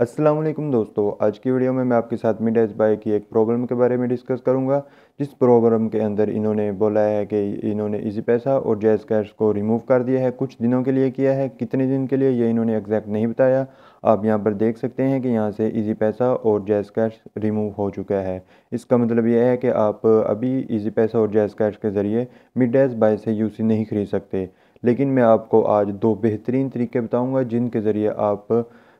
असलम दोस्तों आज की वीडियो में मैं आपके साथ मिड एस बाई की एक प्रॉब्लम के बारे में डिस्कस करूंगा जिस प्रॉब्लम के अंदर इन्होंने बोला है कि इन्होंने इजी पैसा और जैज़ कैश को रिमूव कर दिया है कुछ दिनों के लिए किया है कितने दिन के लिए ये इन्होंने एग्जैक्ट नहीं बताया आप यहाँ पर देख सकते हैं कि यहाँ से इजी पैसा और जैज़ कैश रिमूव हो चुका है इसका मतलब यह है कि आप अभी इजी पैसा और जैज़ कैश के ज़रिए मिड डेज बाय से यूसी नहीं खरीद सकते लेकिन मैं आपको आज दो बेहतरीन तरीके बताऊँगा जिनके ज़रिए आप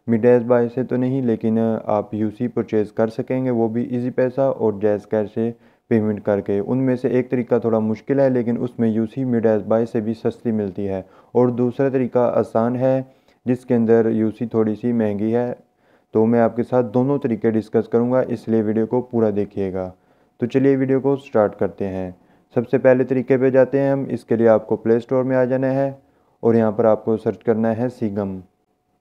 मिड एस बाय से तो नहीं लेकिन आप यूसी परचेज़ कर सकेंगे वो भी इजी पैसा और जैज़ कैश से पेमेंट करके उनमें से एक तरीका थोड़ा मुश्किल है लेकिन उसमें यूसी मिड एस बाय से भी सस्ती मिलती है और दूसरा तरीका आसान है जिसके अंदर यूसी थोड़ी सी महंगी है तो मैं आपके साथ दोनों तरीके डिस्कस करूँगा इसलिए वीडियो को पूरा देखिएगा तो चलिए वीडियो को स्टार्ट करते हैं सबसे पहले तरीके पर जाते हैं हम इसके लिए आपको प्ले स्टोर में आ जाना है और यहाँ पर आपको सर्च करना है सीगम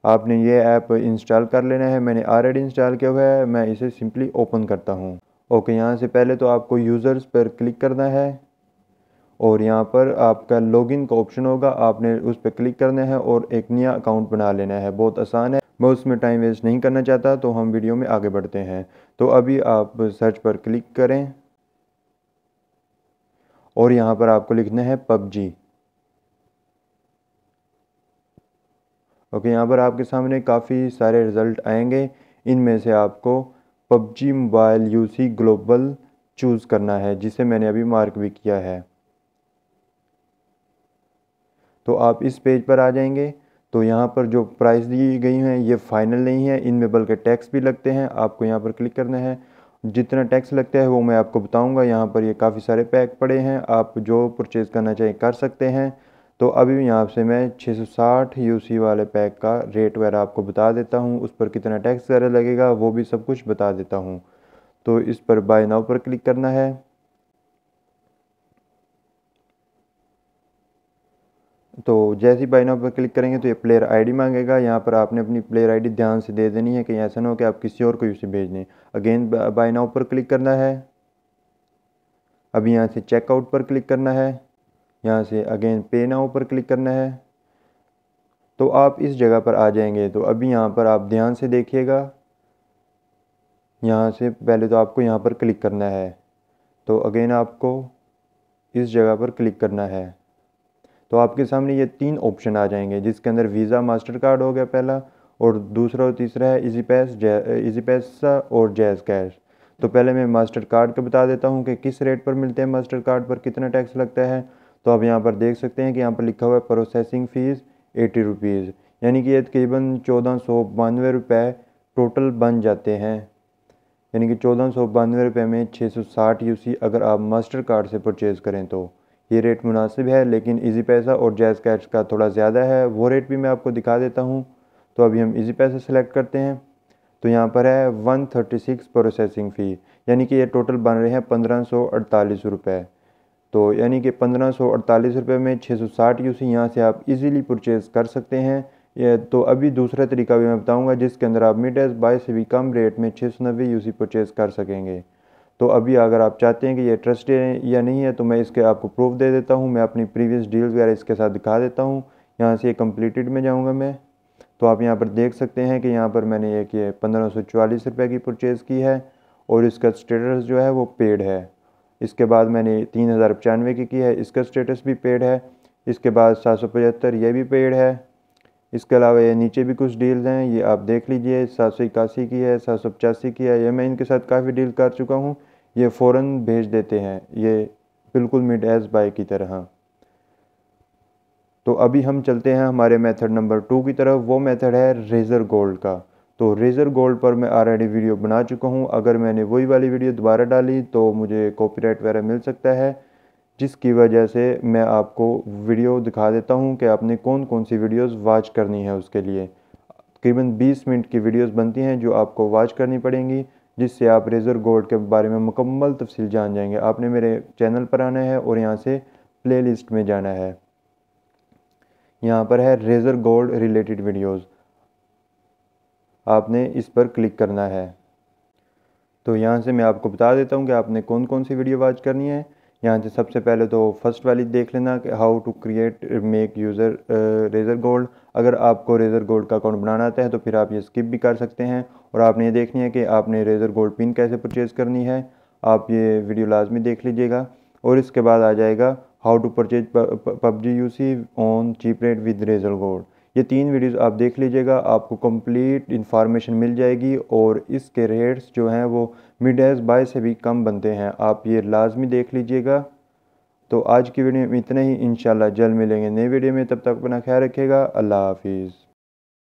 आपने ये ऐप इंस्टॉल कर लेना है मैंने ऑलरेडी इंस्टॉल किया हुआ है मैं इसे सिंपली ओपन करता हूँ ओके यहाँ से पहले तो आपको यूज़र्स पर क्लिक करना है और यहाँ पर आपका लॉगिन का ऑप्शन होगा आपने उस पर क्लिक करना है और एक नया अकाउंट बना लेना है बहुत आसान है मैं उसमें टाइम वेस्ट नहीं करना चाहता तो हम वीडियो में आगे बढ़ते हैं तो अभी आप सर्च पर क्लिक करें और यहाँ पर आपको लिखना है पबजी ओके यहाँ पर आपके सामने काफ़ी सारे रिज़ल्ट आएंगे इनमें से आपको PUBG mobile UC global choose करना है जिसे मैंने अभी मार्क भी किया है तो आप इस पेज पर आ जाएंगे तो यहाँ पर जो प्राइस दी गई हैं ये फ़ाइनल नहीं है इनमें बल्कि टैक्स भी लगते हैं आपको यहाँ पर क्लिक करना है जितना टैक्स लगता है वो मैं आपको बताऊँगा यहाँ पर ये काफ़ी सारे पैक पड़े हैं आप जो परचेज़ करना चाहें कर सकते हैं तो अभी यहाँ से मैं 660 सी वाले पैक का रेट वगैरह आपको बता देता हूँ उस पर कितना टैक्स वगैरह लगेगा वो भी सब कुछ बता देता हूँ तो इस पर बाय नाउ पर क्लिक करना है तो जैसे ही बाय नाउ पर क्लिक करेंगे तो ये प्लेयर आईडी मांगेगा यहाँ पर आपने अपनी प्लेयर आईडी ध्यान से दे देनी है कहीं ऐसा ना हो कि आप किसी और को यूसी भेज दें अगेन बाय नाउ पर क्लिक करना है अब यहाँ से चेकआउट पर क्लिक करना है यहाँ से अगेन पे ना पर क्लिक करना है तो आप इस जगह पर आ जाएंगे तो अभी यहाँ पर आप ध्यान से देखिएगा यहाँ से पहले तो आपको यहाँ पर क्लिक करना है तो अगेन आपको इस जगह पर क्लिक करना है तो आपके सामने ये तीन ऑप्शन आ जाएंगे जिसके अंदर वीज़ा मास्टर कार्ड हो गया पहला और दूसरा और तीसरा है इजी पैस इजी पैसा और जैज़ कैश तो पहले मैं मास्टर कार्ड का बता देता हूँ कि किस रेट पर मिलते हैं मास्टर कार्ड पर कितना टैक्स लगता है तो आप यहाँ पर देख सकते हैं कि यहाँ पर लिखा हुआ है प्रोसेसिंग फ़ीस एटी रुपीज़ यानी कि ये तकरीबन चौदह सौ बानवे रुपये टोटल बन जाते हैं यानी कि चौदह सौ बानवे रुपये में छः सौ साठ सी अगर आप मास्टर कार्ड से परचेज़ करें तो ये रेट मुनासिब है लेकिन इजी पैसा और जैज़ कैश का थोड़ा ज़्यादा है वो रेट भी मैं आपको दिखा देता हूँ तो अभी हम इजी पैसा सेलेक्ट करते हैं तो यहाँ पर है one thirty six processing fee यानी कि ये टोटल बन रहे हैं पंद्रह सौ अड़तालीस रुपये तो यानी कि पंद्रह सौ अड़तालीस रुपये में छः सौ साठ यू सी यहाँ से आप इजीली परचेज़ कर सकते हैं ये तो अभी दूसरा तरीका भी मैं बताऊंगा जिसके अंदर आप मिड एस बाई से भी कम रेट में छः सौ नब्बे यू सी परचेज़ कर सकेंगे तो अभी अगर आप चाहते हैं कि ये ट्रस्टी है या नहीं है तो मैं इसके आपको प्रूफ दे देता हूँ मैं अपनी प्रीवियस डील वगैरह इसके साथ दिखा देता हूँ यहाँ से ये कम्प्लीटेड में जाऊँगा मैं तो आप यहाँ पर देख सकते हैं कि यहाँ पर मैंने एक ये पंद्रह सौ चवालीस रुपये की परचेज़ की है और इसका स्टेटस जो है वो पेड है इसके बाद मैंने तीन हज़ार पचानवे की की है इसका स्टेटस भी पेड है इसके बाद सात सौ पचहत्तर ये भी पेड है इसके अलावा ये नीचे भी कुछ डील्स हैं ये आप देख लीजिए सात सौ इक्यासी की है सात सौ पचासी की है ये मैं इनके साथ काफ़ी डील कर चुका हूँ ये फ़ौर भेज देते हैं ये बिल्कुल मिड एज बाय की तरह तो अभी हम चलते हैं हमारे मेथड नंबर टू की तरफ वो मेथड है रेज़र गोल्ड का तो रेज़र गोल्ड पर मैं ऑलरेडी वीडियो बना चुका हूँ अगर मैंने वही वाली वीडियो दोबारा डाली तो मुझे कॉपीराइट वगैरह मिल सकता है जिसकी वजह से मैं आपको वीडियो दिखा देता हूँ कि आपने कौन कौन सी वीडियोस वॉच करनी है उसके लिए तकरीबन 20 मिनट की वीडियोस बनती हैं जो आपको वॉच करनी पड़ेंगी जिससे आप रेज़र गोल्ड के बारे में मुकम्मल तफसील जान जाएंगे आपने मेरे चैनल पर आना है और यहाँ से लिस्ट में जाना है यहाँ पर है रेज़र गोल्ड रिलेटेड वीडियोज़ आपने इस पर क्लिक करना है तो यहाँ से मैं आपको बता देता हूँ कि आपने कौन कौन सी वीडियो वॉच करनी है यहाँ से सबसे पहले तो फर्स्ट वाली देख लेना कि how to create make user Razer Gold अगर आपको रेज़र गोल्ड का अकाउंट बनाना आता है तो फिर आप ये स्किप भी कर सकते हैं और आपने ये देखनी है कि आपने रेज़र गोल्ड पिन कैसे परचेज़ करनी है आप ये वीडियो लाजमी देख लीजिएगा और इसके बाद आ जाएगा how to purchase PUBG U C on cheap rate with Razer Gold ये तीन वीडियोस आप देख लीजिएगा आपको कंप्लीट इन्फॉर्मेशन मिल जाएगी और इसके रेट्स जो हैं वो मिड एज बाय से भी कम बनते हैं आप ये लाजमी देख लीजिएगा तो आज की वीडियो में इतना ही इन जल्द मिलेंगे नए वीडियो में तब तक अपना ख्याल रखिएगा अल्लाह हाफिज़